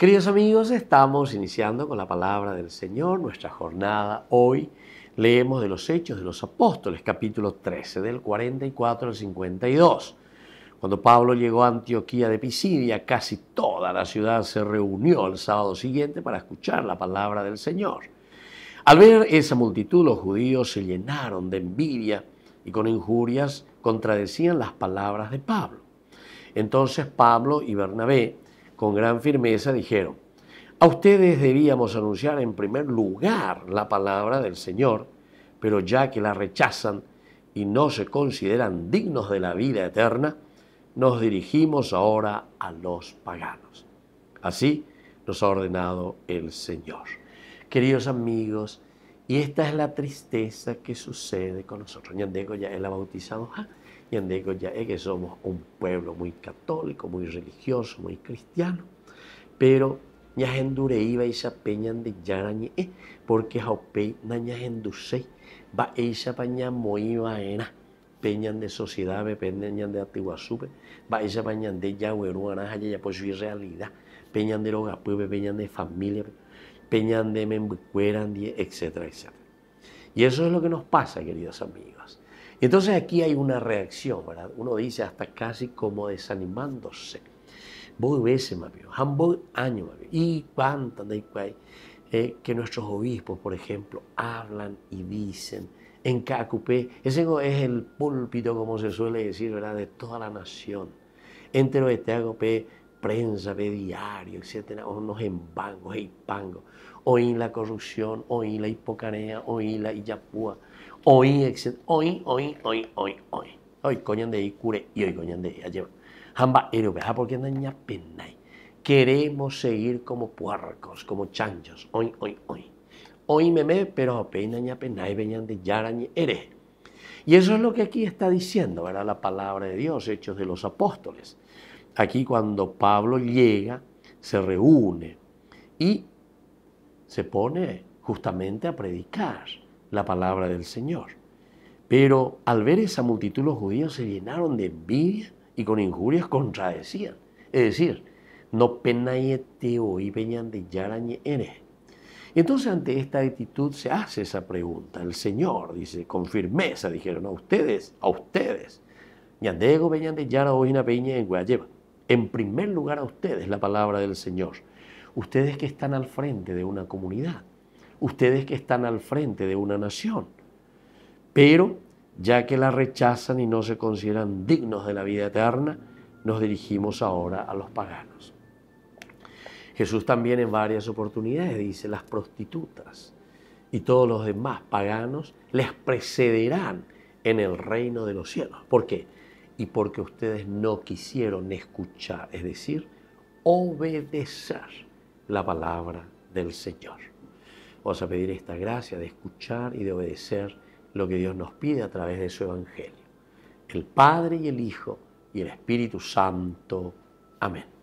Queridos amigos, estamos iniciando con la palabra del Señor nuestra jornada. Hoy leemos de los Hechos de los Apóstoles, capítulo 13, del 44 al 52. Cuando Pablo llegó a Antioquía de Pisidia, casi toda la ciudad se reunió el sábado siguiente para escuchar la palabra del Señor. Al ver esa multitud, los judíos se llenaron de envidia y con injurias contradecían las palabras de Pablo. Entonces Pablo y Bernabé con gran firmeza dijeron, a ustedes debíamos anunciar en primer lugar la palabra del Señor, pero ya que la rechazan y no se consideran dignos de la vida eterna, nos dirigimos ahora a los paganos. Así nos ha ordenado el Señor. Queridos amigos, y esta es la tristeza que sucede con nosotros. ya la bautizado. Ah, y en ya es que somos un pueblo muy católico, muy religioso, muy cristiano, pero ya endure iba y se peñan de ya eh, porque jaupei naña endusei, va esa paña moiba era. peñan de sociedad, peñan de Atiguasupe, va esa pañan de yahueruana, ya pues su realidad, peñan de logapupe, peñan de familia, peñan de membucueran, etcétera, etcétera. Y eso es lo que nos pasa, queridos amigos. Entonces aquí hay una reacción, ¿verdad? Uno dice hasta casi como desanimándose. Voy veces, eh, mapio, año, mami, Y cuántas eh, que nuestros obispos, por ejemplo, hablan y dicen en Cacupé. Ese es el púlpito, como se suele decir, ¿verdad? De toda la nación. entre los de Cacupé prensa, ve diario, etcétera, o los embangos, O oí la corrupción, oí la hipocarea, oí la illapúa, oí, etcétera, oí, oí, oí, oí, oí. Hoy coñan de ahí cure y hoy coñan de ahí ayer. Jamba porque veja, porque naña penay. Queremos seguir como puercos, como chanchos, hoy, hoy, hoy. Hoy me pero pero peina penay, veñan de yarañe eres. Y eso es lo que aquí está diciendo, ¿verdad? La palabra de Dios, Hechos de los Apóstoles aquí cuando Pablo llega, se reúne y se pone justamente a predicar la palabra del Señor. Pero al ver esa multitud los judíos se llenaron de envidia y con injurias contradecían. Es decir, no penayeteo y peñan de yarañe Y Entonces ante esta actitud se hace esa pregunta. El Señor dice, con firmeza dijeron a ustedes, a ustedes. Ñandego, peñan de yara, peña en en primer lugar a ustedes la palabra del Señor. Ustedes que están al frente de una comunidad, ustedes que están al frente de una nación. Pero ya que la rechazan y no se consideran dignos de la vida eterna, nos dirigimos ahora a los paganos. Jesús también en varias oportunidades dice, las prostitutas y todos los demás paganos les precederán en el reino de los cielos. ¿Por qué? y porque ustedes no quisieron escuchar, es decir, obedecer la palabra del Señor. Vamos a pedir esta gracia de escuchar y de obedecer lo que Dios nos pide a través de su Evangelio. El Padre y el Hijo y el Espíritu Santo. Amén.